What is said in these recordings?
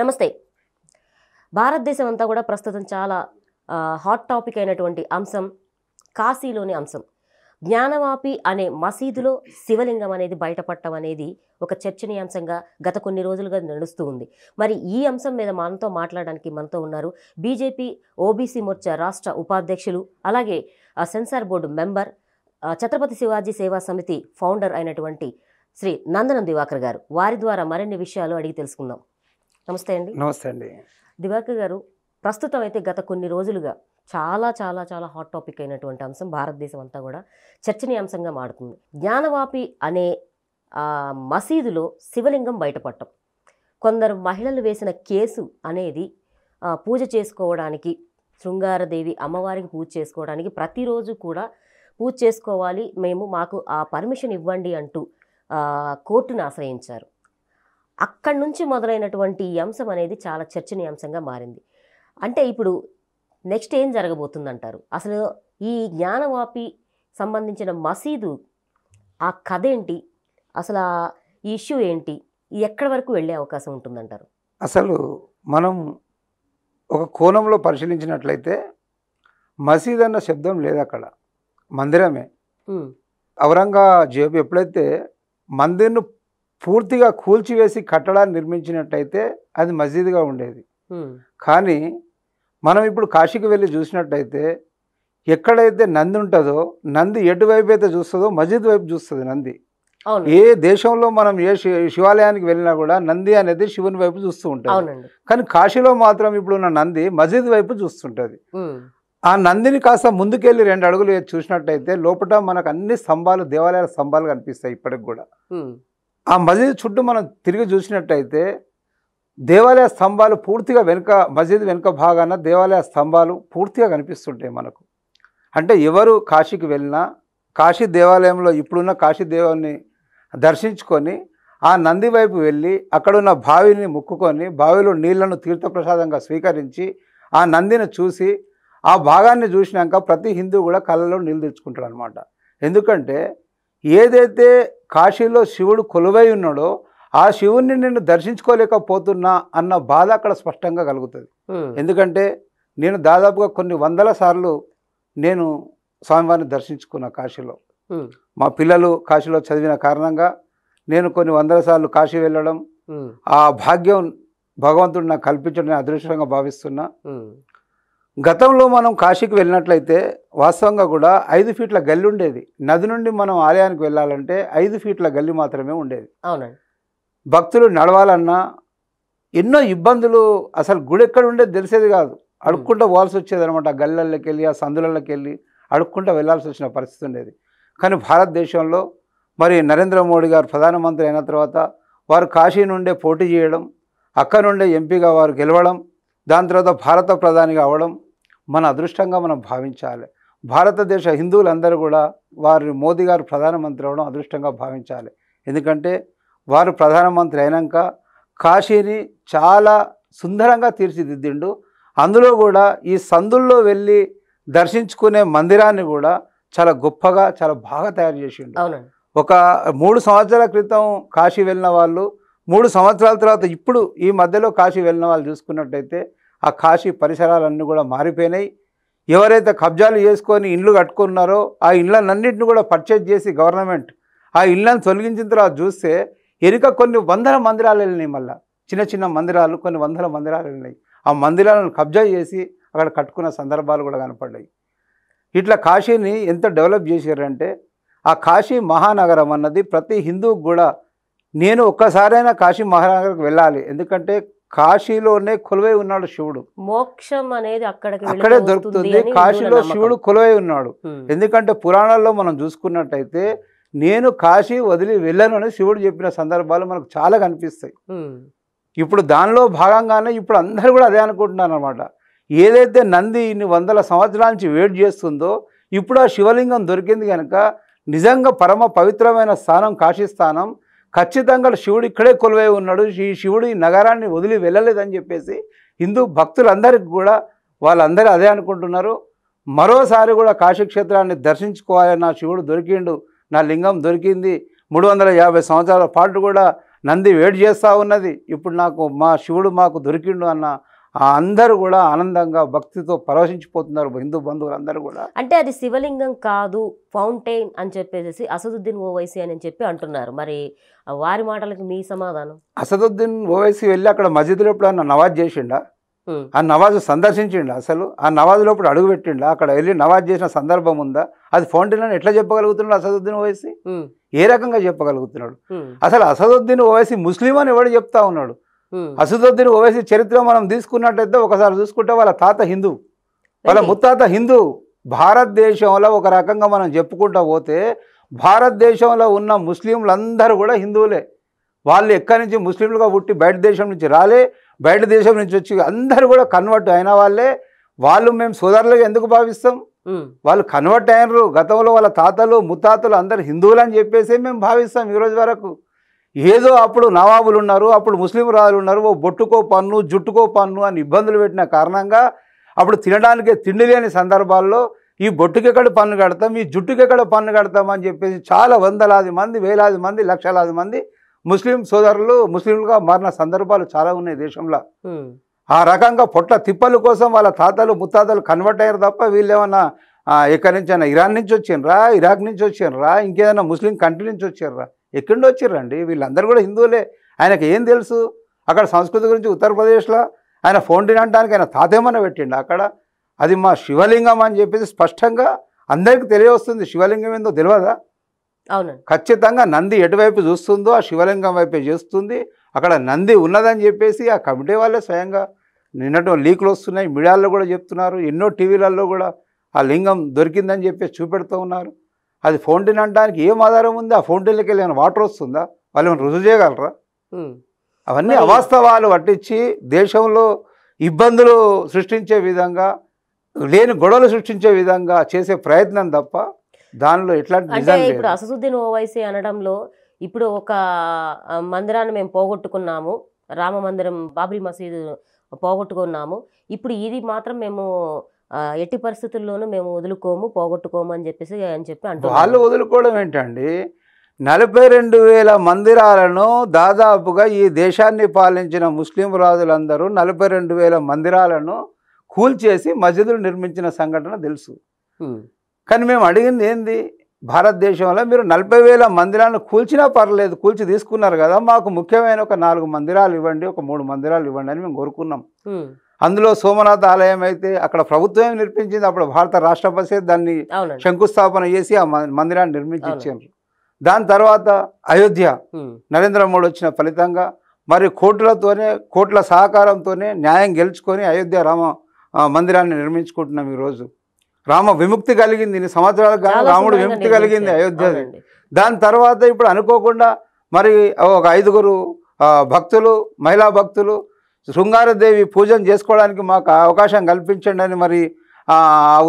నమస్తే భారతదేశం అంతా కూడా ప్రస్తుతం చాలా హాట్ టాపిక్ అయినటువంటి అంశం కాశీలోని అంశం జ్ఞానవాపి అనే మసీదులో శివలింగం అనేది బయటపడటం అనేది ఒక చర్చనీయాంశంగా గత కొన్ని రోజులుగా నడుస్తూ ఉంది మరి ఈ అంశం మీద మనతో మాట్లాడడానికి మనతో ఉన్నారు బీజేపీ ఓబీసీ మోర్చా రాష్ట్ర ఉపాధ్యక్షులు అలాగే censor board member Chhatrapati Shivaji Seva Samiti founder అయినటువంటి శ్రీ నందనం దివాకర్ గారు వారి ద్వారా మరిన్ని విషయాలు అడిగి తెలుసుకుందాం నమస్తే అండి నమస్తే అండి దివాకర్ గారు ప్రస్తుతం అయితే గత కొన్ని రోజులుగా చాలా చాలా చాలా హాట్ టాపిక్ అయినటువంటి అంశం భారతదేశం అంతా కూడా చర్చనీయాంశంగా మారుతుంది జ్ఞానవాపి అనే మసీదులో శివలింగం బయటపడటం కొందరు మహిళలు వేసిన కేసు అనేది పూజ చేసుకోవడానికి శృంగారదేవి అమ్మవారికి పూజ చేసుకోవడానికి ప్రతిరోజు కూడా పూజ చేసుకోవాలి మేము మాకు ఆ పర్మిషన్ ఇవ్వండి అంటూ కోర్టును ఆశ్రయించారు అక్కడి నుంచి మొదలైనటువంటి ఈ అంశం అనేది చాలా చర్చనీయాంశంగా మారింది అంటే ఇప్పుడు నెక్స్ట్ ఏం జరగబోతుందంటారు అసలు ఈ జ్ఞానవాపి సంబంధించిన మసీదు ఆ కథ ఏంటి అసలు ఆ ఇష్యూ ఏంటి ఎక్కడి వరకు వెళ్ళే అవకాశం ఉంటుందంటారు అసలు మనం ఒక కోణంలో పరిశీలించినట్లయితే మసీద్ అన్న శబ్దం లేదు అక్కడ మందిరమే ఔరంగా జేబు ఎప్పుడైతే మందిర్ను పూర్తిగా కూల్చివేసి కట్టడాన్ని నిర్మించినట్టయితే అది మసీదుగా ఉండేది కానీ మనం ఇప్పుడు కాశీకి వెళ్ళి చూసినట్టయితే ఎక్కడైతే నంది ఉంటుందో నంది ఎటువైపు అయితే చూస్తుందో మసీద్ వైపు చూస్తుంది నంది ఏ దేశంలో మనం ఏ శివాలయానికి వెళ్ళినా కూడా నంది అనేది శివుని వైపు చూస్తూ ఉంటుంది కానీ కాశీలో మాత్రం ఇప్పుడు ఉన్న నంది మసీద్ వైపు చూస్తుంటుంది ఆ నందిని కాస్త ముందుకెళ్ళి రెండు అడుగులు చూసినట్టయితే లోపల మనకు అన్ని స్తంభాలు దేవాలయాల స్తంభాలు కనిపిస్తాయి ఇప్పటికి కూడా ఆ మసీదు చుట్టూ మనం తిరిగి చూసినట్టయితే దేవాలయ స్తంభాలు పూర్తిగా వెనుక మసీదు వెనుక భాగాన దేవాలయ స్తంభాలు పూర్తిగా కనిపిస్తుంటాయి మనకు అంటే ఎవరు కాశీకి వెళ్ళినా కాశీ దేవాలయంలో ఇప్పుడున్న కాశీ దేవుని దర్శించుకొని ఆ నంది వైపు వెళ్ళి అక్కడున్న బావిని ముక్కుకొని బావిలో నీళ్లను తీర్థప్రసాదంగా స్వీకరించి ఆ నందిని చూసి ఆ భాగాన్ని చూసినాక ప్రతి హిందూ కూడా కళ్ళలో నీళ్ళు తెచ్చుకుంటాడు అనమాట ఎందుకంటే ఏదైతే కాశీలో శివుడు కొలువై ఉన్నాడో ఆ శివుణ్ణి నేను దర్శించుకోలేకపోతున్నా అన్న బాధ అక్కడ స్పష్టంగా కలుగుతుంది ఎందుకంటే నేను దాదాపుగా కొన్ని వందల సార్లు నేను స్వామివారిని దర్శించుకున్న కాశీలో మా పిల్లలు కాశీలో చదివిన కారణంగా నేను కొన్ని వందల సార్లు కాశీ వెళ్ళడం ఆ భాగ్యం భగవంతుడు నాకు కల్పించడం అదృష్టంగా భావిస్తున్నా గతంలో మనం కాశీకి వెళ్ళినట్లయితే వాస్తవంగా కూడా ఐదు ఫీట్ల గల్లి ఉండేది నది నుండి మనం ఆలయానికి వెళ్ళాలంటే ఐదు ఫీట్ల గల్లి మాత్రమే ఉండేది అవునండి భక్తులు నడవాలన్నా ఎన్నో ఇబ్బందులు అసలు గుడి ఎక్కడ ఉండేది తెలిసేది కాదు అడుక్కుంటూ పోవాల్సి వచ్చేది అనమాట గల్లెళ్ళకి వెళ్ళి ఆ సందులకి వెళ్ళి అడుక్కుంటూ వెళ్ళాల్సి వచ్చిన పరిస్థితి ఉండేది కానీ భారతదేశంలో మరి నరేంద్ర మోడీ గారు ప్రధానమంత్రి అయిన తర్వాత వారు కాశీ నుండే పోటీ చేయడం అక్కడ నుండే ఎంపీగా వారు గెలవడం దాని తర్వాత భారత ప్రధానిగా అవడం మన అదృష్టంగా మనం భావించాలి భారతదేశ హిందువులందరూ కూడా వారి మోదీ గారు ప్రధానమంత్రి అవడం అదృష్టంగా భావించాలి ఎందుకంటే వారు ప్రధానమంత్రి అయినాక కాశీని చాలా సుందరంగా తీర్చిదిద్దిండు అందులో కూడా ఈ సందుల్లో వెళ్ళి దర్శించుకునే మందిరాన్ని కూడా చాలా గొప్పగా చాలా బాగా తయారు చేసిండు ఒక మూడు సంవత్సరాల క్రితం కాశీ వెళ్ళిన వాళ్ళు మూడు సంవత్సరాల తర్వాత ఇప్పుడు ఈ మధ్యలో కాశీ వెళ్ళిన వాళ్ళు చూసుకున్నట్టయితే ఆ కాశీ పరిసరాలన్నీ కూడా మారిపోయినాయి ఎవరైతే కబ్జాలు చేసుకొని ఇండ్లు కట్టుకున్నారో ఆ ఇండ్లన్నింటిని కూడా పర్చేజ్ చేసి గవర్నమెంట్ ఆ ఇళ్ళని తొలగించిన తర్వాత చూస్తే ఎనుక కొన్ని వందల మందిరాలు వెళ్ళినాయి మళ్ళీ చిన్న చిన్న మందిరాలు కొన్ని వందల మందిరాలు వెళ్ళినాయి ఆ మందిరాలను కబ్జా చేసి అక్కడ కట్టుకున్న సందర్భాలు కూడా కనపడ్డాయి ఇట్లా కాశీని ఎంత డెవలప్ చేశారంటే ఆ కాశీ మహానగరం అన్నది ప్రతి హిందువుకు కూడా నేను ఒక్కసారైనా కాశీ మహానగర్కి వెళ్ళాలి ఎందుకంటే కాశీలోనే కొలువై ఉన్నాడు శివుడు మోక్షం అనేది అక్కడికి అక్కడే దొరుకుతుంది కాశీలో శివుడు కొలువై ఉన్నాడు ఎందుకంటే పురాణాల్లో మనం చూసుకున్నట్టయితే నేను కాశీ వదిలి వెళ్ళను అని శివుడు చెప్పిన సందర్భాలు మనకు చాలా కనిపిస్తాయి ఇప్పుడు దానిలో భాగంగానే ఇప్పుడు అందరూ కూడా అదే అనుకుంటున్నారు అనమాట ఏదైతే నంది ఇన్ని వందల సంవత్సరాల నుంచి వెయిట్ చేస్తుందో ఇప్పుడు ఆ శివలింగం దొరికింది కనుక నిజంగా పరమ పవిత్రమైన స్థానం కాశీ స్థానం ఖచ్చితంగా శివుడు ఇక్కడే కొలువై ఉన్నాడు ఈ శివుడు ఈ నగరాన్ని వదిలి వెళ్ళలేదని చెప్పేసి హిందూ భక్తులందరికీ కూడా వాళ్ళందరూ అదే అనుకుంటున్నారు మరోసారి కూడా కాశీక్షేత్రాన్ని దర్శించుకోవాలి నా శివుడు దొరికిండు నా లింగం దొరికింది మూడు వందల యాభై సంవత్సరాల పాటు కూడా నంది వేడి చేస్తూ ఉన్నది ఇప్పుడు నాకు మా శివుడు మాకు దొరికిండు అన్న అందరూ కూడా ఆనందంగా భక్తితో పరవశించిపోతున్నారు హిందూ బంధువులు అందరూ కూడా అంటే అది శివలింగం కాదు ఫౌంటైన్ అని చెప్పేసి అసదుద్దీన్ ఓవైసీ అని చెప్పి అంటున్నారు మరి వారి మాటలకు మీ సమాధానం అసదుద్దీన్ ఓవైసీ వెళ్ళి అక్కడ మస్జిద్ లోపల నవాజ్ చేసిండ ఆ నవాజ్ సందర్శించిండు అసలు ఆ నవాజ్ లోపల అడుగు పెట్టిండు అక్కడ వెళ్ళి నవాజ్ చేసిన సందర్భం ఉందా అది ఫౌంటైన్ అని ఎట్లా చెప్పగలుగుతున్నాడు అసదుద్దీన్ ఓవైసీ ఏ రకంగా చెప్పగలుగుతున్నాడు అసలు అసదుద్దీన్ ఓవైసీ ముస్లిం అని ఎవడు చెప్తా ఉన్నాడు Hmm. అసదుద్దీన్ ఓవైసీ చరిత్ర మనం తీసుకున్నట్టయితే ఒకసారి చూసుకుంటే వాళ్ళ తాత హిందూ వాళ్ళ ముత్తాత హిందూ భారతదేశంలో ఒక రకంగా మనం చెప్పుకుంటా పోతే భారతదేశంలో ఉన్న ముస్లింలందరూ కూడా హిందువులే వాళ్ళు ఎక్కడి నుంచి ముస్లింలుగా పుట్టి బయట దేశం నుంచి రాలే బయట దేశం నుంచి వచ్చి అందరూ కూడా కన్వర్ట్ అయిన వాళ్ళే వాళ్ళు మేము సోదరులుగా ఎందుకు భావిస్తాం hmm. వాళ్ళు కన్వర్ట్ అయినరు గతంలో వాళ్ళ తాతలు ముత్తాతలు అందరు హిందువులు అని చెప్పేసి మేము భావిస్తాం ఈరోజు వరకు ఏదో అప్పుడు నవాబులు ఉన్నారు అప్పుడు ముస్లిం రాజులు ఉన్నారు ఓ బొట్టుకో పన్ను జుట్టుకో పన్ను అని ఇబ్బందులు పెట్టిన కారణంగా అప్పుడు తినడానికి తిండి లేని సందర్భాల్లో ఈ బొట్టుకెక్కడ పన్ను కడతాం ఈ జుట్టుకెక్కడ పన్ను కడతాం అని చెప్పేసి చాలా వందలాది మంది వేలాది మంది లక్షలాది మంది ముస్లిం సోదరులు ముస్లింలుగా మారిన సందర్భాలు చాలా ఉన్నాయి దేశంలో ఆ రకంగా పొట్ల తిప్పల కోసం వాళ్ళ తాతలు ముత్తాతలు కన్వర్ట్ అయ్యారు తప్ప వీళ్ళు ఏమన్నా ఎక్కడి నుంచి అయినా ఇరాన్ నుంచి వచ్చారా ఇరాక్ నుంచి వచ్చారా ఇంకేదైనా ముస్లిం కంట్రీ నుంచి వచ్చారా ఎక్కడి నుండి వచ్చిర్రండి వీళ్ళందరూ కూడా హిందువులే ఆయనకు ఏం తెలుసు అక్కడ సంస్కృతి గురించి ఉత్తరప్రదేశ్లో ఆయన ఫోన్ తినడానికి ఆయన తాతేమన్న పెట్టిండు అక్కడ అది మా శివలింగం అని చెప్పేసి స్పష్టంగా అందరికీ తెలియవస్తుంది శివలింగం ఏందో తెలియదా అవును ఖచ్చితంగా నంది ఎటువైపు చూస్తుందో ఆ శివలింగం వైపే చేస్తుంది అక్కడ నంది ఉన్నదని చెప్పేసి ఆ కమిటీ వాళ్ళే స్వయంగా నిన్నటి లీకులు వస్తున్నాయి మీడియాల్లో కూడా చెప్తున్నారు ఎన్నో టీవీలలో కూడా ఆ లింగం దొరికిందని చెప్పేసి చూపెడుతూ ఉన్నారు అది ఫౌంటైన్ అనడానికి ఏం ఆధారం ఉంది ఆ ఫౌంటైన్లోకి వెళ్ళిన వాటర్ వస్తుందా వాళ్ళు రుజువు చేయగలరా అవన్నీ అవాస్తవాలు పట్టించి దేశంలో ఇబ్బందులు సృష్టించే విధంగా లేని గొడవలు సృష్టించే విధంగా చేసే ప్రయత్నం తప్ప దానిలో ఎట్లాంటి ఇప్పుడు అసదుద్దీన్ ఓవైసీ అనడంలో ఇప్పుడు ఒక మందిరాన్ని మేము పోగొట్టుకున్నాము రామ మందిరం బాబ్రీ మసీదు పోగొట్టుకున్నాము ఇప్పుడు ఇది మాత్రం మేము ఎట్టి పరిస్థితుల్లోనూ మేము వదులుకోము పోగొట్టుకోము అని చెప్పేసి అని చెప్పి అంటే వాళ్ళు వదులుకోవడం ఏంటండి నలభై రెండు వేల మందిరాలను దాదాపుగా ఈ దేశాన్ని పాలించిన ముస్లిం రాజులందరూ నలభై రెండు వేల మందిరాలను కూల్చేసి మసీదులు నిర్మించిన సంఘటన తెలుసు కానీ మేము అడిగింది ఏంది భారతదేశంలో మీరు నలభై వేల మందిరాలను కూల్చినా పర్లేదు కూల్చి తీసుకున్నారు కదా మాకు ముఖ్యమైన ఒక నాలుగు మందిరాలు ఇవ్వండి ఒక మూడు మందిరాలు ఇవ్వండి అని మేము కోరుకున్నాం అందులో సోమనాథ్ ఆలయం అయితే అక్కడ ప్రభుత్వం నిర్మించింది అప్పుడు భారత రాష్ట్ర పరిషత్ దాన్ని శంకుస్థాపన చేసి ఆ మందిరాన్ని నిర్మించి ఇచ్చారు దాని తర్వాత అయోధ్య నరేంద్ర మోడీ వచ్చిన ఫలితంగా మరి కోట్లతోనే కోట్ల సహకారంతోనే న్యాయం గెలుచుకొని అయోధ్య రామ మందిరాన్ని నిర్మించుకుంటున్నాం ఈరోజు రామ విముక్తి కలిగింది ఇన్ని సంవత్సరాలు రాముడు విముక్తి కలిగింది అయోధ్య దాని తర్వాత ఇప్పుడు అనుకోకుండా మరి ఒక ఐదుగురు భక్తులు మహిళా భక్తులు శృంగారదేవి పూజను చేసుకోవడానికి మాకు అవకాశం కల్పించండి అని మరి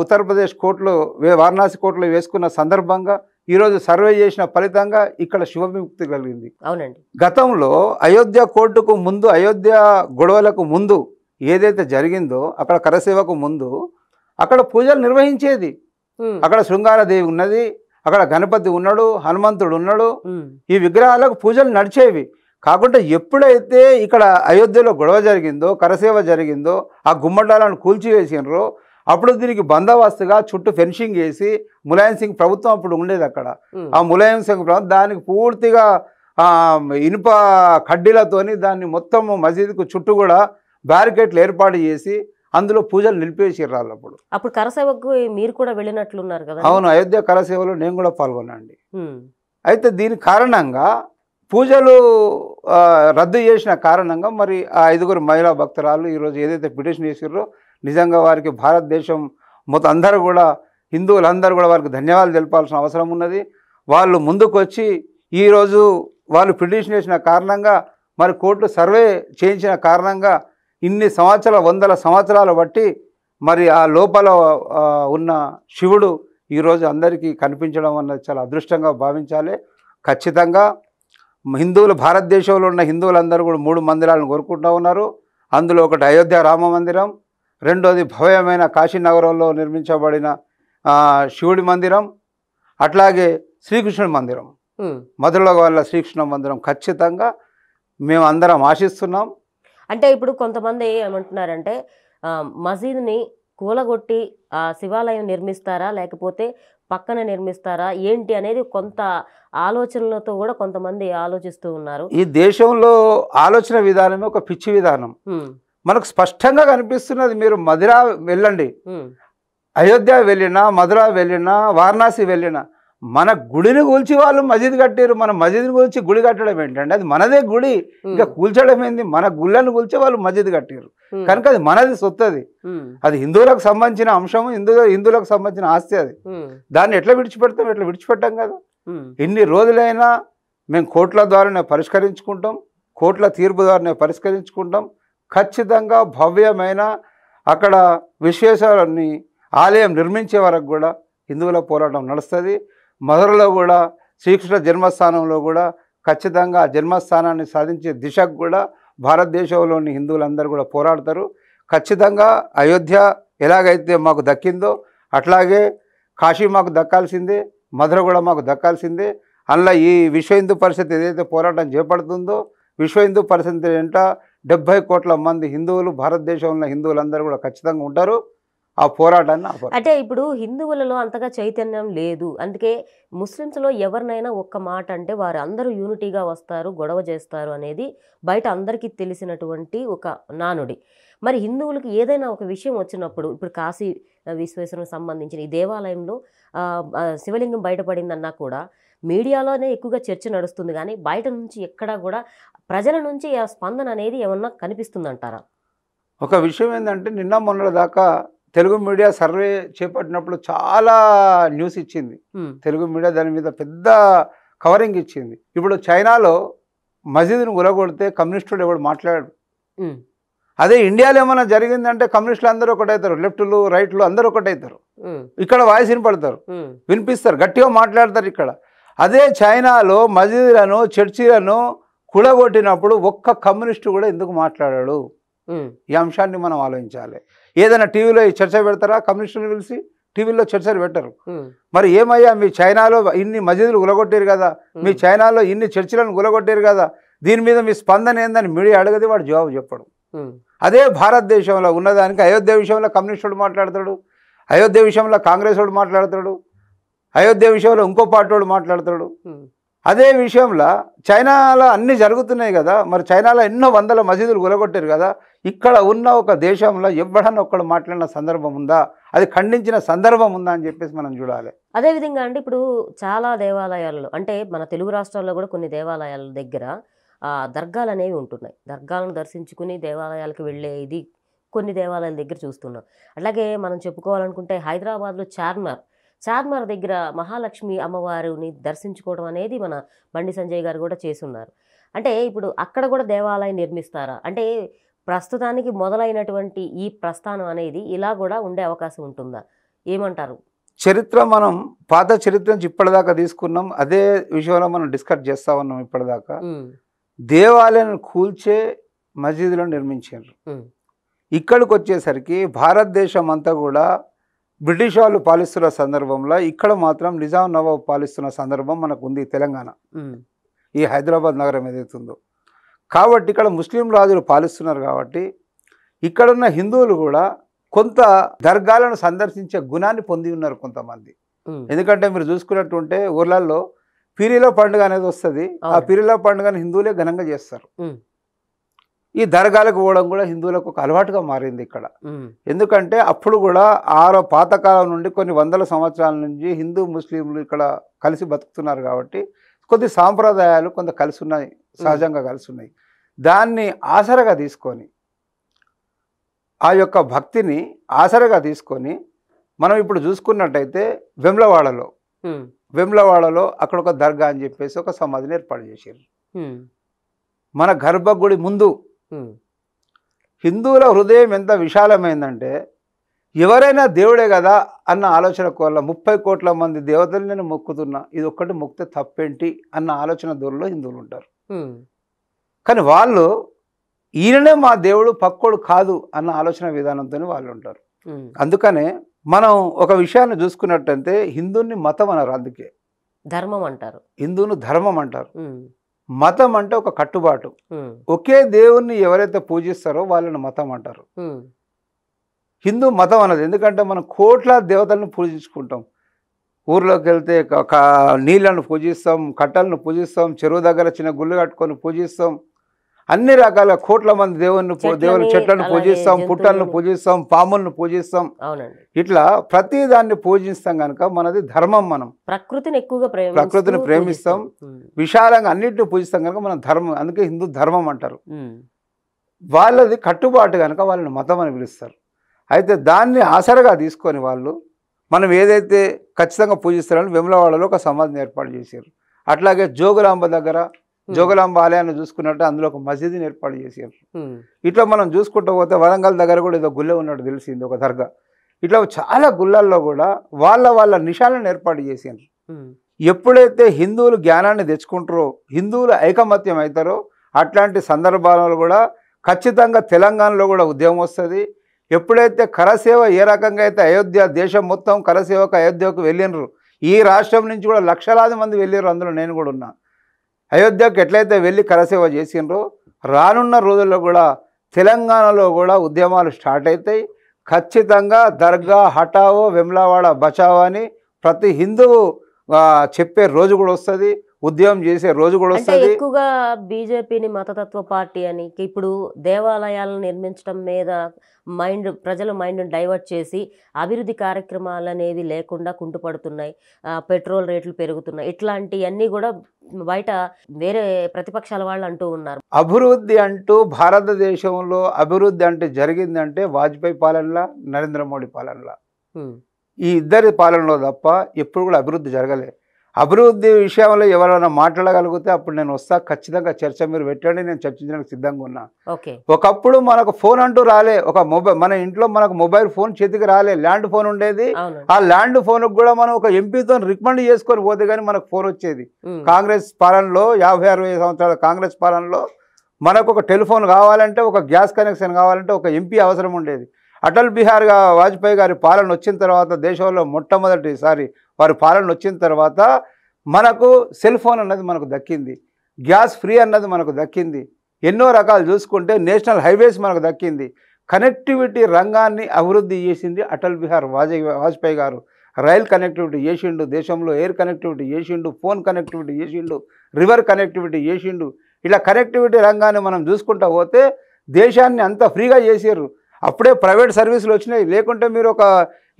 ఉత్తరప్రదేశ్ కోర్టులో వారణాసి కోర్టులో వేసుకున్న సందర్భంగా ఈరోజు సర్వే చేసిన ఫలితంగా ఇక్కడ శివవిముక్తి కలిగింది అవునండి గతంలో అయోధ్య కోర్టుకు ముందు అయోధ్య గొడవలకు ముందు ఏదైతే జరిగిందో అక్కడ కరసేవకు ముందు అక్కడ పూజలు నిర్వహించేది అక్కడ శృంగారదేవి ఉన్నది అక్కడ గణపతి ఉన్నాడు హనుమంతుడు ఉన్నాడు ఈ విగ్రహాలకు పూజలు నడిచేవి కాకుండా ఎప్పుడైతే ఇక్కడ అయోధ్యలో గొడవ జరిగిందో కరసేవ జరిగిందో ఆ గుమ్మడాలను కూల్చివేసినారో అప్పుడు దీనికి బందోబస్తుగా చుట్టూ ఫెన్షింగ్ వేసి ములాయం సింగ్ ప్రభుత్వం అప్పుడు ఉండేది అక్కడ ఆ ములాయం సింగ్ ప్రభుత్వం దానికి పూర్తిగా ఇనుప కడ్డీలతోని దాన్ని మొత్తం మసీదుకు చుట్టూ కూడా బ్యారికేట్లు ఏర్పాటు చేసి అందులో పూజలు నిలిపేసి రాళ్ళు అప్పుడు అప్పుడు కరసేవకు మీరు కూడా వెళ్ళినట్లున్నారు కదా అవును అయోధ్య కరసేవలో నేను కూడా పాల్గొనండి అయితే దీని కారణంగా పూజలు రద్దు చేసిన కారణంగా మరి ఆ ఐదుగురు మహిళా భక్తురాలు ఈరోజు ఏదైతే పిటిషన్ చేసిర్రో నిజంగా వారికి భారతదేశం మొత్తం అందరూ కూడా హిందువులందరూ కూడా వారికి ధన్యవాదాలు తెలపాల్సిన అవసరం ఉన్నది వాళ్ళు ముందుకు వచ్చి ఈరోజు వాళ్ళు పిటిషన్ చేసిన కారణంగా మరి కోర్టు సర్వే చేయించిన కారణంగా ఇన్ని సంవత్సరాల వందల సంవత్సరాలు బట్టి మరి ఆ లోపల ఉన్న శివుడు ఈరోజు అందరికీ కనిపించడం అన్నది చాలా అదృష్టంగా భావించాలి ఖచ్చితంగా హిందువులు భారతదేశంలో ఉన్న హిందువులందరూ కూడా మూడు మందిరాలను కోరుకుంటూ ఉన్నారు అందులో ఒకటి అయోధ్య రామ మందిరం రెండోది భవ్యమైన కాశీనగరంలో నిర్మించబడిన శివుడి మందిరం అట్లాగే శ్రీకృష్ణుడి మందిరం మొదట్లో వాళ్ళ శ్రీకృష్ణ మందిరం ఖచ్చితంగా మేము అందరం ఆశిస్తున్నాం అంటే ఇప్పుడు కొంతమంది ఏమంటున్నారంటే మసీద్ని కూలగొట్టి ఆ శివాలయం నిర్మిస్తారా లేకపోతే పక్కన నిర్మిస్తారా ఏంటి అనేది కొంత ఆలోచనలతో కూడా కొంతమంది ఆలోచిస్తూ ఉన్నారు ఈ దేశంలో ఆలోచన విధానమే ఒక పిచ్చి విధానం మనకు స్పష్టంగా కనిపిస్తున్నది మీరు మధుర వెళ్ళండి అయోధ్య వెళ్ళినా మధుర వెళ్ళినా వారణాసి వెళ్ళినా మన గుడిని కూల్చి వాళ్ళు మసీదు కట్టారు మన మజీద్ని కూల్చి గుడి కట్టడం ఏంటంటే అది మనదే గుడి ఇంకా కూల్చడం ఏంది మన గుళ్ళను కూల్చి వాళ్ళు మజీద్ కట్టారు కనుక అది మనది సొత్తది అది హిందువులకు సంబంధించిన అంశం హిందూ హిందువులకు సంబంధించిన ఆస్తి అది దాన్ని ఎట్లా విడిచిపెడతాం ఎట్లా విడిచిపెట్టాం కదా ఎన్ని రోజులైనా మేము కోట్ల ద్వారానే పరిష్కరించుకుంటాం కోట్ల తీర్పు ద్వారానే పరిష్కరించుకుంటాం ఖచ్చితంగా భవ్యమైన అక్కడ విశ్వేశ్వరాన్ని ఆలయం నిర్మించే వరకు కూడా హిందువుల పోరాటం నడుస్తుంది మధురలో కూడా శ్రీకృష్ణ జన్మస్థానంలో కూడా ఖచ్చితంగా జన్మస్థానాన్ని సాధించే దిశకు కూడా భారతదేశంలోని హిందువులందరూ కూడా పోరాడతారు ఖచ్చితంగా అయోధ్య ఎలాగైతే మాకు దక్కిందో అట్లాగే కాశీ మాకు దక్కాల్సిందే మధుర కూడా మాకు దక్కాల్సిందే అందులో ఈ విశ్వ హిందూ పరిషత్ ఏదైతే పోరాటం చేపడుతుందో విశ్వ హిందూ పరిషత్ ఏంట డెబ్భై కోట్ల మంది హిందువులు భారతదేశంలో హిందువులందరూ కూడా ఖచ్చితంగా ఉంటారు ఆ పోరాటాన్ని అంటే ఇప్పుడు హిందువులలో అంతగా చైతన్యం లేదు అందుకే లో ఎవరినైనా ఒక్క మాట అంటే వారు అందరూ యూనిటీగా వస్తారు గొడవ చేస్తారు అనేది బయట అందరికీ తెలిసినటువంటి ఒక నానుడి మరి హిందువులకు ఏదైనా ఒక విషయం వచ్చినప్పుడు ఇప్పుడు కాశీ విశ్వేశ్వరం సంబంధించిన ఈ దేవాలయంలో శివలింగం బయటపడిందన్నా కూడా మీడియాలోనే ఎక్కువగా చర్చ నడుస్తుంది కానీ బయట నుంచి ఎక్కడా కూడా ప్రజల నుంచి ఆ స్పందన అనేది ఏమన్నా కనిపిస్తుందంటారా ఒక విషయం ఏంటంటే నిన్న మొన్నటి దాకా తెలుగు మీడియా సర్వే చేపట్టినప్పుడు చాలా న్యూస్ ఇచ్చింది తెలుగు మీడియా దాని మీద పెద్ద కవరింగ్ ఇచ్చింది ఇప్పుడు చైనాలో మసీదును ఉలగొడితే కమ్యూనిస్టులు ఎవడు మాట్లాడు అదే ఇండియాలో ఏమైనా జరిగిందంటే కమ్యూనిస్టులు అందరూ ఒకటవుతారు లెఫ్ట్లు రైట్లు అందరూ ఒకటవుతారు ఇక్కడ వాయిస్ వినపడతారు వినిపిస్తారు గట్టిగా మాట్లాడతారు ఇక్కడ అదే చైనాలో మసీదులను చర్చిలను కుడగొట్టినప్పుడు ఒక్క కమ్యూనిస్టు కూడా ఎందుకు మాట్లాడాడు ఈ అంశాన్ని మనం ఆలోచించాలి ఏదైనా టీవీలో చర్చ పెడతారా కమ్యూనిస్టులు పిలిచి టీవీలో చర్చలు పెట్టరు మరి ఏమయ్యా మీ చైనాలో ఇన్ని మసీదులు గులగొట్టారు కదా మీ చైనాలో ఇన్ని చర్చలను గులగొట్టారు కదా దీని మీద మీ స్పందన ఏందని మీడియా అడగది వాడు జవాబు చెప్పడు అదే భారతదేశంలో ఉన్నదానికి అయోధ్య విషయంలో కమ్యూనిస్టుడు మాట్లాడతాడు అయోధ్య విషయంలో కాంగ్రెస్ వాడు మాట్లాడతాడు అయోధ్య విషయంలో ఇంకో పార్టీ వాడు మాట్లాడతాడు అదే విషయంలో చైనాలో అన్నీ జరుగుతున్నాయి కదా మరి చైనాలో ఎన్నో వందల మసీదులు గులగొట్టారు కదా ఇక్కడ ఉన్న ఒక దేశంలో ఎవడన్నా ఒక్కడు మాట్లాడిన సందర్భం ఉందా అది ఖండించిన సందర్భం ఉందా అని చెప్పేసి మనం చూడాలి అదేవిధంగా అంటే ఇప్పుడు చాలా దేవాలయాలలో అంటే మన తెలుగు రాష్ట్రాల్లో కూడా కొన్ని దేవాలయాల దగ్గర దర్గాలు అనేవి ఉంటున్నాయి దర్గాలను దర్శించుకుని దేవాలయాలకు వెళ్ళే ఇది కొన్ని దేవాలయాల దగ్గర చూస్తున్నాం అలాగే మనం చెప్పుకోవాలనుకుంటే హైదరాబాద్లో చార్మినార్ చార్మార్ దగ్గర మహాలక్ష్మి అమ్మవారిని దర్శించుకోవడం అనేది మన బండి సంజయ్ గారు కూడా చేస్తున్నారు అంటే ఇప్పుడు అక్కడ కూడా దేవాలయం నిర్మిస్తారా అంటే ప్రస్తుతానికి మొదలైనటువంటి ఈ ప్రస్థానం అనేది ఇలా కూడా ఉండే అవకాశం ఉంటుందా ఏమంటారు చరిత్ర మనం పాత చరిత్ర నుంచి ఇప్పటిదాకా తీసుకున్నాం అదే విషయంలో మనం డిస్కస్ చేస్తా ఉన్నాం ఇప్పటిదాకా దేవాలయం కూల్చే మసీదులను నిర్మించారు ఇక్కడికి వచ్చేసరికి భారతదేశం అంతా కూడా బ్రిటిష్ వాళ్ళు పాలిస్తున్న సందర్భంలో ఇక్కడ మాత్రం నిజాం నవాబు పాలిస్తున్న సందర్భం మనకు ఉంది తెలంగాణ ఈ హైదరాబాద్ నగరం ఏదైతుందో కాబట్టి ఇక్కడ ముస్లిం రాజులు పాలిస్తున్నారు కాబట్టి ఇక్కడున్న హిందువులు కూడా కొంత దర్గాలను సందర్శించే గుణాన్ని పొంది ఉన్నారు కొంతమంది ఎందుకంటే మీరు చూసుకున్నట్టుంటే ఊర్లలో పీరిలో పండుగ అనేది వస్తుంది ఆ పీరిలో పండుగను హిందువులే ఘనంగా చేస్తారు ఈ దర్గాలకు పోవడం కూడా హిందువులకు ఒక అలవాటుగా మారింది ఇక్కడ ఎందుకంటే అప్పుడు కూడా ఆరో పాతకాలం నుండి కొన్ని వందల సంవత్సరాల నుంచి హిందూ ముస్లింలు ఇక్కడ కలిసి బతుకుతున్నారు కాబట్టి కొద్ది సాంప్రదాయాలు కొంత కలిసి ఉన్నాయి సహజంగా కలిసి ఉన్నాయి దాన్ని ఆసరగా తీసుకొని ఆ యొక్క భక్తిని ఆసరగా తీసుకొని మనం ఇప్పుడు చూసుకున్నట్టయితే వెమ్లవాడలో వెమ్లవాడలో అక్కడ ఒక దర్గా అని చెప్పేసి ఒక సమాధిని ఏర్పాటు చేశారు మన గర్భగుడి ముందు హిందువుల హృదయం ఎంత విశాలమైందంటే ఎవరైనా దేవుడే కదా అన్న ఆలోచన కోళ్ళ ముప్పై కోట్ల మంది దేవతలు నేను మొక్కుతున్నా ఇది ఒక్కటి మొక్కితే తప్పేంటి అన్న ఆలోచన దూరంలో హిందువులు ఉంటారు కానీ వాళ్ళు ఈయననే మా దేవుడు పక్కోడు కాదు అన్న ఆలోచన విధానంతో వాళ్ళు ఉంటారు అందుకనే మనం ఒక విషయాన్ని చూసుకున్నట్టయితే హిందువుని మతం అనరు అందుకే ధర్మం అంటారు హిందువును ధర్మం అంటారు మతం అంటే ఒక కట్టుబాటు ఒకే దేవుణ్ణి ఎవరైతే పూజిస్తారో వాళ్ళని మతం అంటారు హిందూ మతం అన్నది ఎందుకంటే మనం కోట్ల దేవతలను పూజించుకుంటాం ఊర్లోకి వెళ్తే నీళ్ళను పూజిస్తాం కట్టలను పూజిస్తాం చెరువు దగ్గర చిన్న గుళ్ళు కట్టుకొని పూజిస్తాం అన్ని రకాల కోట్ల మంది దేవుని దేవుని చెట్లను పూజిస్తాం పుట్టలను పూజిస్తాం పాములను పూజిస్తాం ఇట్లా ప్రతి దాన్ని పూజిస్తాం కనుక మనది ధర్మం మనం ప్రకృతిని ఎక్కువగా ప్రకృతిని ప్రేమిస్తాం విశాలంగా అన్నింటిని పూజిస్తాం కనుక మనం ధర్మం అందుకే హిందూ ధర్మం అంటారు వాళ్ళది కట్టుబాటు కనుక వాళ్ళని మతం అని పిలుస్తారు అయితే దాన్ని ఆసరగా తీసుకొని వాళ్ళు మనం ఏదైతే ఖచ్చితంగా పూజిస్తారని విమలవాడలో ఒక సమాధిని ఏర్పాటు చేశారు అట్లాగే జోగులాంబ దగ్గర జోగులాంబ ఆలయాన్ని చూసుకున్నట్టు అందులో ఒక మసీదుని ఏర్పాటు చేసారు ఇట్లా మనం చూసుకుంటూ పోతే వరంగల్ దగ్గర కూడా ఏదో గుళ్ళ ఉన్నట్టు తెలిసింది ఒక దర్గా ఇట్లా చాలా గుళ్ళల్లో కూడా వాళ్ళ వాళ్ళ నిషాలను ఏర్పాటు చేసారు ఎప్పుడైతే హిందువులు జ్ఞానాన్ని తెచ్చుకుంటారో హిందువులు ఐకమత్యం అవుతారో అట్లాంటి సందర్భాలలో కూడా ఖచ్చితంగా తెలంగాణలో కూడా ఉద్యమం వస్తుంది ఎప్పుడైతే కరసేవ ఏ రకంగా అయితే అయోధ్య దేశం మొత్తం కరసేవకు అయోధ్యకు వెళ్ళినరు ఈ రాష్ట్రం నుంచి కూడా లక్షలాది మంది వెళ్ళారు అందులో నేను కూడా ఉన్నా అయోధ్యకు ఎట్లయితే వెళ్ళి కరసేవ చేసినరో రానున్న రోజుల్లో కూడా తెలంగాణలో కూడా ఉద్యమాలు స్టార్ట్ అవుతాయి ఖచ్చితంగా దర్గా హఠావో వెమ్లావాడ బచావో అని ప్రతి హిందువు చెప్పే రోజు కూడా వస్తుంది ఉద్యమం చేసే రోజు కూడా వస్తుంది ఎక్కువగా బీజేపీని మతతత్వ పార్టీ అని ఇప్పుడు దేవాలయాలను నిర్మించడం మీద మైండ్ ప్రజల మైండ్ని డైవర్ట్ చేసి అభివృద్ధి కార్యక్రమాలు అనేవి లేకుండా కుంటుపడుతున్నాయి పెట్రోల్ రేట్లు పెరుగుతున్నాయి ఇట్లాంటివన్నీ కూడా బయట వేరే ప్రతిపక్షాల వాళ్ళు అంటూ ఉన్నారు అభివృద్ధి అంటూ భారతదేశంలో అభివృద్ధి అంటే జరిగిందంటే వాజ్పేయి పాలనలా నరేంద్ర మోడీ పాలనలా ఈ ఇద్దరి పాలనలో తప్ప ఎప్పుడు కూడా అభివృద్ధి జరగలేదు అభివృద్ధి విషయంలో ఎవరైనా మాట్లాడగలిగితే అప్పుడు నేను వస్తా ఖచ్చితంగా చర్చ మీరు పెట్టండి నేను చర్చించడానికి సిద్ధంగా ఉన్నా ఒకప్పుడు మనకు ఫోన్ అంటూ రాలే ఒక మొబైల్ మన ఇంట్లో మనకు మొబైల్ ఫోన్ చేతికి రాలే ల్యాండ్ ఫోన్ ఉండేది ఆ ల్యాండ్ ఫోన్ కూడా మనం ఒక ఎంపీతో రికమెండ్ చేసుకొని పోతే కానీ మనకు ఫోన్ వచ్చేది కాంగ్రెస్ పాలనలో యాభై అరవై సంవత్సరాల కాంగ్రెస్ పాలనలో మనకు ఒక టెలిఫోన్ కావాలంటే ఒక గ్యాస్ కనెక్షన్ కావాలంటే ఒక ఎంపీ అవసరం ఉండేది అటల్ బిహార్ వాజ్పేయి గారి పాలన వచ్చిన తర్వాత దేశంలో మొట్టమొదటిసారి వారి పాలన వచ్చిన తర్వాత మనకు సెల్ ఫోన్ అన్నది మనకు దక్కింది గ్యాస్ ఫ్రీ అన్నది మనకు దక్కింది ఎన్నో రకాలు చూసుకుంటే నేషనల్ హైవేస్ మనకు దక్కింది కనెక్టివిటీ రంగాన్ని అభివృద్ధి చేసింది అటల్ బిహార్ వాజ్పేయి గారు రైల్ కనెక్టివిటీ చేసిండు దేశంలో ఎయిర్ కనెక్టివిటీ చేసిండు ఫోన్ కనెక్టివిటీ చేసిండు రివర్ కనెక్టివిటీ చేసిండు ఇలా కనెక్టివిటీ రంగాన్ని మనం చూసుకుంటా పోతే దేశాన్ని అంత ఫ్రీగా చేసారు అప్పుడే ప్రైవేట్ సర్వీసులు వచ్చినాయి లేకుంటే మీరు ఒక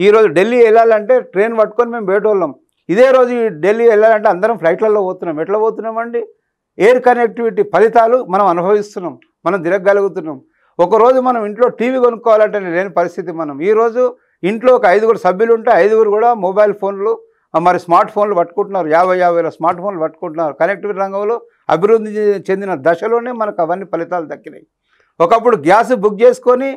ఈరోజు ఢిల్లీ వెళ్ళాలంటే ట్రైన్ పట్టుకొని మేము బయట ఇదే రోజు ఢిల్లీ వెళ్ళాలంటే అందరం ఫ్లైట్లలో పోతున్నాం ఎట్లా పోతున్నామండి ఎయిర్ కనెక్టివిటీ ఫలితాలు మనం అనుభవిస్తున్నాం మనం తిరగలుగుతున్నాం ఒకరోజు మనం ఇంట్లో టీవీ కొనుక్కోవాలంటే లేని పరిస్థితి మనం ఈరోజు ఇంట్లో ఒక ఐదుగురు సభ్యులు ఉంటే ఐదుగురు కూడా మొబైల్ ఫోన్లు మరి స్మార్ట్ ఫోన్లు పట్టుకుంటున్నారు యాభై యాభై వేల స్మార్ట్ ఫోన్లు పట్టుకుంటున్నారు కనెక్టివిటీ రంగంలో అభివృద్ధి చెందిన దశలోనే మనకు అవన్నీ ఫలితాలు దక్కినాయి ఒకప్పుడు గ్యాస్ బుక్ చేసుకొని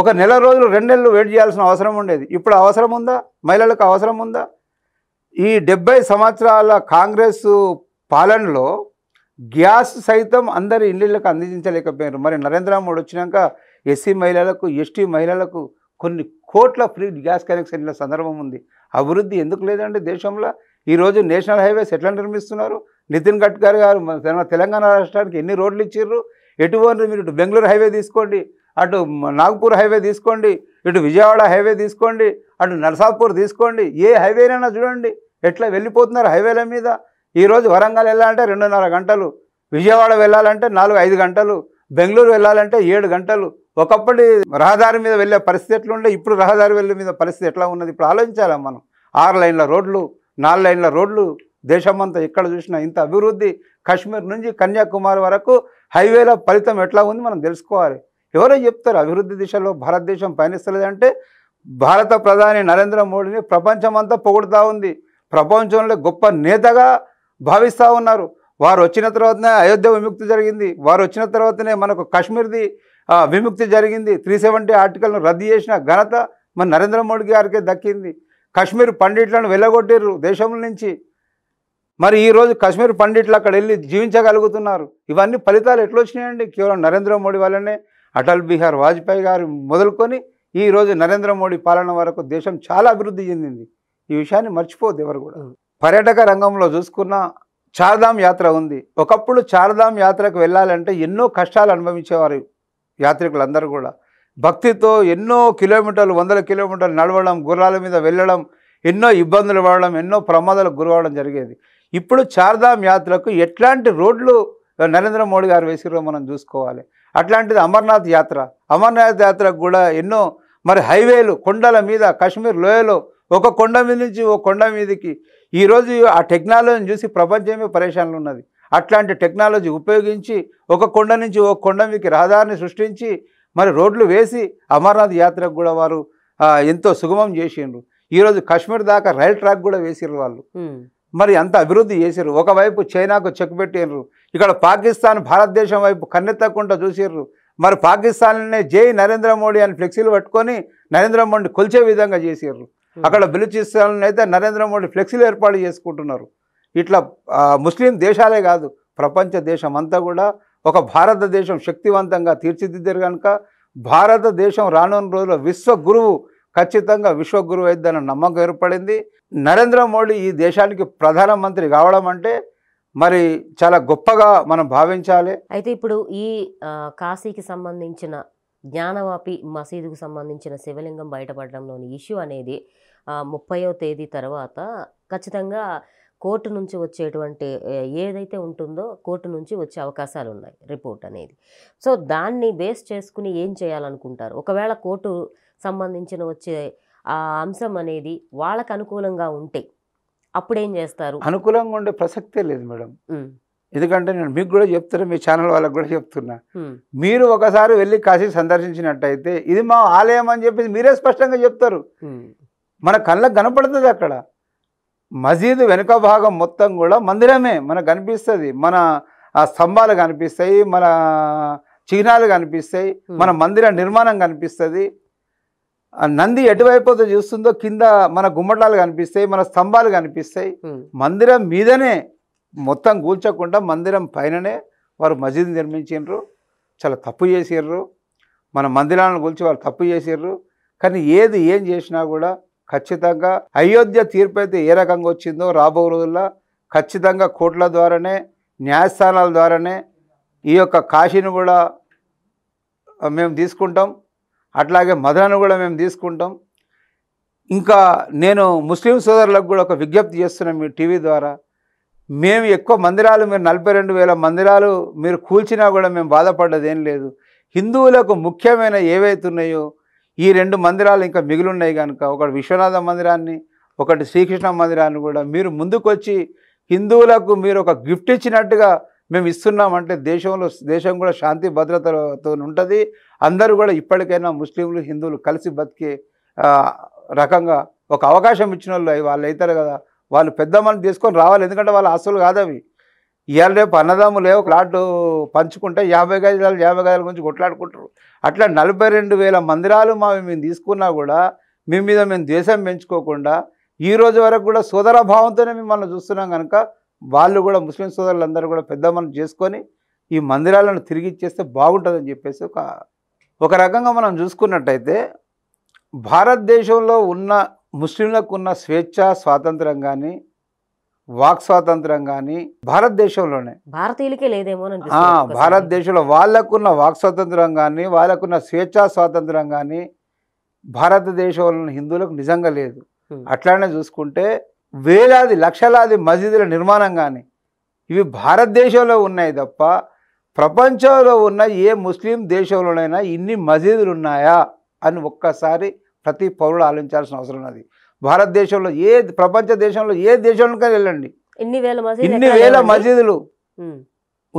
ఒక నెల రోజులు రెండు నెలలు వెయిట్ చేయాల్సిన అవసరం ఉండేది ఇప్పుడు అవసరం ఉందా మహిళలకు అవసరం ఉందా ఈ డెబ్బై సంవత్సరాల కాంగ్రెస్ పాలనలో గ్యాస్ సైతం అందరి ఇళ్ళకు అందించలేకపోయారు మరి నరేంద్ర మోడీ వచ్చినాక ఎస్సీ మహిళలకు ఎస్టీ మహిళలకు కొన్ని కోట్ల ఫ్రీ గ్యాస్ కనెక్షన్ల సందర్భం ఉంది అభివృద్ధి ఎందుకు లేదండి దేశంలో ఈరోజు నేషనల్ హైవేస్ ఎట్లా నిర్మిస్తున్నారు నితిన్ గడ్కరీ గారు తెలంగాణ రాష్ట్రానికి ఎన్ని రోడ్లు ఇచ్చిర్రు ఎటువంటి మీరు బెంగళూరు హైవే తీసుకోండి అటు నాగపూర్ హైవే తీసుకోండి ఇటు విజయవాడ హైవే తీసుకోండి అటు నర్సాపూర్ తీసుకోండి ఏ హైవేనైనా చూడండి ఎట్లా వెళ్ళిపోతున్నారు హైవేల మీద ఈరోజు వరంగల్ వెళ్ళాలంటే రెండున్నర గంటలు విజయవాడ వెళ్ళాలంటే నాలుగు ఐదు గంటలు బెంగళూరు వెళ్ళాలంటే ఏడు గంటలు ఒకప్పటి రహదారి మీద వెళ్ళే పరిస్థితి ఎట్లా ఉండే ఇప్పుడు రహదారి వెళ్ళే మీద పరిస్థితి ఎట్లా ఉన్నది ఇప్పుడు ఆలోచించాలా మనం ఆరు లైన్ల రోడ్లు నాలుగు లైన్ల రోడ్లు దేశమంతా ఎక్కడ చూసినా ఇంత అభివృద్ధి కాశ్మీర్ నుంచి కన్యాకుమారి వరకు హైవేల ఫలితం ఎట్లా ఉంది మనం తెలుసుకోవాలి ఎవరో చెప్తారు అభివృద్ధి దిశలో భారతదేశం పయనిస్తలేదంటే భారత ప్రధాని నరేంద్ర మోడీని ప్రపంచమంతా పొగుడుతూ ఉంది ప్రపంచంలో గొప్ప నేతగా భావిస్తూ ఉన్నారు వారు వచ్చిన తర్వాతనే అయోధ్య విముక్తి జరిగింది వారు వచ్చిన తర్వాతనే మనకు కాశ్మీర్ది విముక్తి జరిగింది త్రీ సెవెంటీ ఆర్టికల్ను రద్దు చేసిన ఘనత మన నరేంద్ర మోడీ గారికే దక్కింది కాశ్మీర్ పండిట్లను వెళ్ళగొట్టారు దేశం నుంచి మరి ఈరోజు కాశ్మీర్ పండిట్లు అక్కడ వెళ్ళి జీవించగలుగుతున్నారు ఇవన్నీ ఫలితాలు ఎట్లొచ్చినాయండి కేవలం నరేంద్ర మోడీ వల్లనే అటల్ బిహార్ వాజ్పేయి గారు మొదలుకొని ఈరోజు నరేంద్ర మోడీ పాలన వరకు దేశం చాలా అభివృద్ధి చెందింది ఈ విషయాన్ని మర్చిపోద్ది ఎవరు కూడా పర్యాటక రంగంలో చూసుకున్న చారధామ్ యాత్ర ఉంది ఒకప్పుడు చారధామ్ యాత్రకు వెళ్ళాలంటే ఎన్నో కష్టాలు అనుభవించేవారు యాత్రికులందరూ కూడా భక్తితో ఎన్నో కిలోమీటర్లు వందల కిలోమీటర్లు నడవడం గుర్రాల మీద వెళ్ళడం ఎన్నో ఇబ్బందులు పడడం ఎన్నో ప్రమాదాలకు గురవడం జరిగేది ఇప్పుడు చారధామ్ యాత్రకు ఎట్లాంటి రోడ్లు నరేంద్ర మోడీ గారు వేసిరో మనం చూసుకోవాలి అట్లాంటిది అమర్నాథ్ యాత్ర అమర్నాథ్ యాత్రకు కూడా ఎన్నో మరి హైవేలు కొండల మీద కాశ్మీర్ లోయలో ఒక కొండ మీద నుంచి ఓ కొండ మీదకి ఈరోజు ఆ టెక్నాలజీని చూసి ప్రపంచమే పరేషాన్లు ఉన్నది అట్లాంటి టెక్నాలజీ ఉపయోగించి ఒక కొండ నుంచి ఒక కొండ మీకు రహదారిని సృష్టించి మరి రోడ్లు వేసి అమర్నాథ్ యాత్రకు కూడా వారు ఎంతో సుగమం చేసిండ్రు ఈరోజు కాశ్మీర్ దాకా రైల్ ట్రాక్ కూడా వేసిర్రు వాళ్ళు మరి అంత అభివృద్ధి చేసారు ఒకవైపు చైనాకు చెక్ పెట్టినరు ఇక్కడ పాకిస్తాన్ భారతదేశం వైపు కన్నెత్తకుండా చూసారు మరి పాకిస్తాన్నే జై నరేంద్ర మోడీ అని ఫ్లెక్సీలు పట్టుకొని నరేంద్ర మోడీ కొలిచే విధంగా చేసారు అక్కడ బెలుచిస్తాన్ అయితే నరేంద్ర మోడీ ఫ్లెక్సీలు ఏర్పాటు చేసుకుంటున్నారు ఇట్లా ముస్లిం దేశాలే కాదు ప్రపంచ దేశం అంతా కూడా ఒక భారతదేశం శక్తివంతంగా తీర్చిదిద్దరు కనుక భారతదేశం రానున్న రోజుల్లో విశ్వ గురువు ఖచ్చితంగా విశ్వగురు అయిద్దన్న నమ్మకం ఏర్పడింది నరేంద్ర మోడీ ఈ దేశానికి ప్రధానమంత్రి కావడం అంటే మరి చాలా గొప్పగా మనం భావించాలి అయితే ఇప్పుడు ఈ కాశీకి సంబంధించిన జ్ఞానవాపి మసీదుకు సంబంధించిన శివలింగం బయటపడడంలోని ఇష్యూ అనేది ముప్పయో తేదీ తర్వాత ఖచ్చితంగా కోర్టు నుంచి వచ్చేటువంటి ఏదైతే ఉంటుందో కోర్టు నుంచి వచ్చే అవకాశాలు ఉన్నాయి రిపోర్ట్ అనేది సో దాన్ని బేస్ చేసుకుని ఏం చేయాలనుకుంటారు ఒకవేళ కోర్టు సంబంధించిన వచ్చే ఆ అంశం అనేది వాళ్ళకు అనుకూలంగా ఉంటే అప్పుడేం చేస్తారు అనుకూలంగా ఉండే ప్రసక్తే లేదు మేడం ఎందుకంటే నేను మీకు కూడా చెప్తున్నా మీ ఛానల్ వాళ్ళకి కూడా చెప్తున్నా మీరు ఒకసారి వెళ్ళి కాశీ సందర్శించినట్టయితే ఇది మా ఆలయం అని చెప్పేసి మీరే స్పష్టంగా చెప్తారు మన కళ్ళకు కనపడుతుంది అక్కడ మసీదు వెనుక భాగం మొత్తం కూడా మందిరమే మనకు కనిపిస్తుంది మన ఆ స్తంభాలు కనిపిస్తాయి మన చిహ్నాలు కనిపిస్తాయి మన మందిర నిర్మాణం కనిపిస్తుంది నంది ఎటువైపు చూస్తుందో కింద మన గుమ్మడాలు కనిపిస్తాయి మన స్తంభాలు కనిపిస్తాయి మందిరం మీదనే మొత్తం కూల్చకుండా మందిరం పైననే వారు మసీదు నిర్మించారు చాలా తప్పు చేసారు మన మందిరాలను కూల్చి వాళ్ళు తప్పు చేసారు కానీ ఏది ఏం చేసినా కూడా ఖచ్చితంగా అయోధ్య తీర్పు అయితే ఏ రకంగా వచ్చిందో రాబో రోజుల్లో ఖచ్చితంగా కోట్ల ద్వారానే న్యాయస్థానాల ద్వారానే ఈ యొక్క కాశీని కూడా మేము తీసుకుంటాం అట్లాగే మదనను కూడా మేము తీసుకుంటాం ఇంకా నేను ముస్లిం సోదరులకు కూడా ఒక విజ్ఞప్తి చేస్తున్నాను మీ టీవీ ద్వారా మేము ఎక్కువ మందిరాలు మీరు నలభై రెండు వేల మందిరాలు మీరు కూల్చినా కూడా మేము బాధపడ్డది ఏం లేదు హిందువులకు ముఖ్యమైన ఏవైతున్నాయో ఈ రెండు మందిరాలు ఇంకా మిగిలిన్నాయి కనుక ఒకటి విశ్వనాథ మందిరాన్ని ఒకటి శ్రీకృష్ణ మందిరాన్ని కూడా మీరు ముందుకొచ్చి హిందువులకు మీరు ఒక గిఫ్ట్ ఇచ్చినట్టుగా మేము ఇస్తున్నామంటే దేశంలో దేశం కూడా శాంతి భద్రతలతో ఉంటుంది అందరూ కూడా ఇప్పటికైనా ముస్లింలు హిందువులు కలిసి బతికే రకంగా ఒక అవకాశం ఇచ్చిన వాళ్ళు వాళ్ళు అవుతారు కదా వాళ్ళు పెద్ద మనం తీసుకొని రావాలి ఎందుకంటే వాళ్ళ ఆస్తులు కాదవి ఇవాళ రేపు అన్నదాము లేవు క్లాట్ పంచుకుంటే యాభై గజాలు యాభై గజాల గురించి కొట్లాడుకుంటారు అట్లా నలభై రెండు వేల మందిరాలు మావి మేము తీసుకున్నా కూడా మీ మీద మేము ద్వేషం పెంచుకోకుండా ఈ రోజు వరకు కూడా సోదర భావంతోనే మిమ్మల్ని చూస్తున్నాం కనుక వాళ్ళు కూడా ముస్లిం సోదరులందరూ కూడా పెద్ద మనం చేసుకొని ఈ మందిరాలను తిరిగి ఇచ్చేస్తే బాగుంటుందని చెప్పేసి ఒక ఒక రకంగా మనం చూసుకున్నట్టయితే భారతదేశంలో ఉన్న ముస్లింలకు ఉన్న స్వేచ్ఛ స్వాతంత్రం కానీ వాక్ స్వాతంత్రం కానీ భారతదేశంలోనే భారతీయులకే లేదేమో భారతదేశంలో వాళ్ళకున్న వాక్ స్వాతంత్రం కానీ వాళ్ళకున్న స్వేచ్ఛా స్వాతంత్రం కానీ భారతదేశంలో హిందువులకు నిజంగా లేదు అట్లానే చూసుకుంటే వేలాది లక్షలాది మసీదుల నిర్మాణం కానీ ఇవి భారతదేశంలో ఉన్నాయి తప్ప ప్రపంచంలో ఉన్న ఏ ముస్లిం దేశంలోనైనా ఇన్ని మసీదులు ఉన్నాయా అని ఒక్కసారి ప్రతి పౌరుడు ఆలోచించాల్సిన అవసరం ఉన్నది భారతదేశంలో ఏ ప్రపంచ దేశంలో ఏ దేశంలోకి వెళ్ళండి ఇన్ని వేల మసీదులు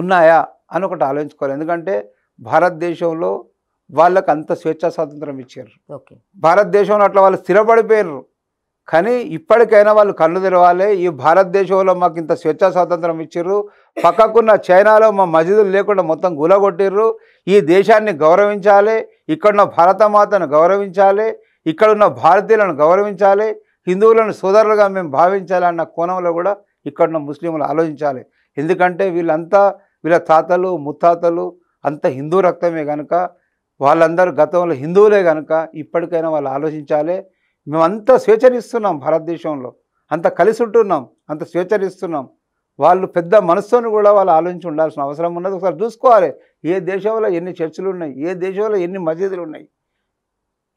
ఉన్నాయా అని ఒకటి ఆలోచించుకోవాలి ఎందుకంటే భారతదేశంలో వాళ్ళకి అంత స్వేచ్ఛా స్వాతంత్రం ఇచ్చారు భారతదేశంలో అట్లా వాళ్ళు స్థిరపడిపోయారు కానీ ఇప్పటికైనా వాళ్ళు కళ్ళు తెరవాలి ఈ భారతదేశంలో మాకు ఇంత స్వేచ్ఛ స్వాతంత్రం ఇచ్చిర్రు పక్కకున్న చైనాలో మా మసీదులు లేకుండా మొత్తం గులగొట్టిర్రు ఈ దేశాన్ని గౌరవించాలి ఇక్కడున్న భారతమాతను గౌరవించాలి ఇక్కడున్న భారతీయులను గౌరవించాలి హిందువులను సోదరులుగా మేము భావించాలన్న కోణంలో కూడా ఇక్కడున్న ముస్లింలు ఆలోచించాలి ఎందుకంటే వీళ్ళంతా వీళ్ళ తాతలు ముత్తాతలు అంత హిందూ రక్తమే కనుక వాళ్ళందరూ గతంలో హిందువులే కనుక ఇప్పటికైనా వాళ్ళు ఆలోచించాలి మేమంతా స్వేచ్ఛరిస్తున్నాం భారతదేశంలో అంత కలిసి ఉంటున్నాం అంత స్వేచ్ఛరిస్తున్నాం వాళ్ళు పెద్ద మనస్సును కూడా వాళ్ళు ఆలోచించి ఉండాల్సిన అవసరం ఉన్నది ఒకసారి చూసుకోవాలి ఏ దేశంలో ఎన్ని చర్చలు ఉన్నాయి ఏ దేశంలో ఎన్ని మసీదులు ఉన్నాయి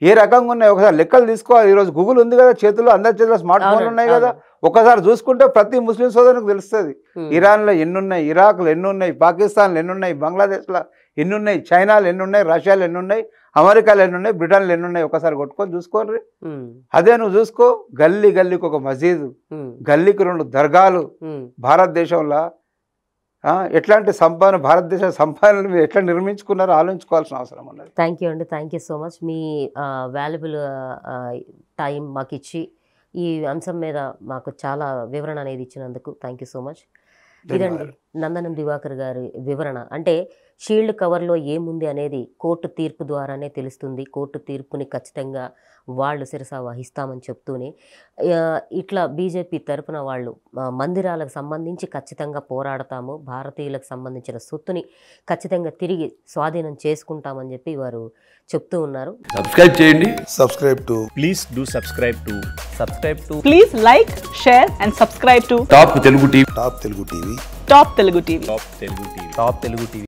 ఏ రకంగా ఉన్నాయి ఒకసారి లెక్కలు తీసుకోవాలి ఈరోజు గూగుల్ ఉంది కదా చేతుల్లో అందరి చేతిలో స్మార్ట్ ఫోన్లు ఉన్నాయి కదా ఒకసారి చూసుకుంటే ప్రతి ముస్లిం సోదరునికి తెలుస్తుంది ఇరాన్లో ఎన్నున్నాయి ఇరాక్లో ఎన్నున్నాయి పాకిస్తాన్లో ఎన్నున్నాయి బంగ్లాదేశ్లో ఎన్నున్నాయి ఉన్నాయి ఎన్నున్నాయి ఎన్ని ఎన్నున్నాయి అమెరికాలో బ్రిటన్లు ఎన్ని ఉన్నాయి ఒకసారి కొట్టుకొని చూసుకోండి అదే నువ్వు చూసుకో గల్లీ గల్లీకి ఒక మసీదు గల్లీకి రెండు దర్గాలు భారతదేశంలో ఎట్లాంటి సంపాదన భారతదేశ సంపాదన ఎట్లా నిర్మించుకున్నారో ఆలోచించుకోవాల్సిన అవసరం ఉన్నది థ్యాంక్ యూ అండి థ్యాంక్ యూ సో మచ్ మీ వాల్యుబుల్ టైం మాకు ఇచ్చి ఈ అంశం మీద మాకు చాలా వివరణ అనేది ఇచ్చినందుకు థ్యాంక్ యూ సో మచ్ ఇదండి నందనం దివాకర్ గారి వివరణ అంటే షీల్డ్ కవర్లో ఏముంది అనేది కోర్టు తీర్పు ద్వారానే తెలుస్తుంది కోర్టు తీర్పుని ఖచ్చితంగా వాళ్ళు శిరస వహిస్తామని చెప్తూనే ఇట్లా బీజేపీ తరపున వాళ్ళు మందిరాలకు సంబంధించి ఖచ్చితంగా పోరాడతాము భారతీయులకు సంబంధించిన సొత్తుని ఖచ్చితంగా తిరిగి స్వాధీనం చేసుకుంటామని చెప్పి వారు చెప్తూ ఉన్నారు సబ్స్క్రైబ్ చేయండి subscribe to please do subscribe to subscribe to please like share and subscribe to top Telugu TV top Telugu TV top Telugu TV top Telugu TV top Telugu TV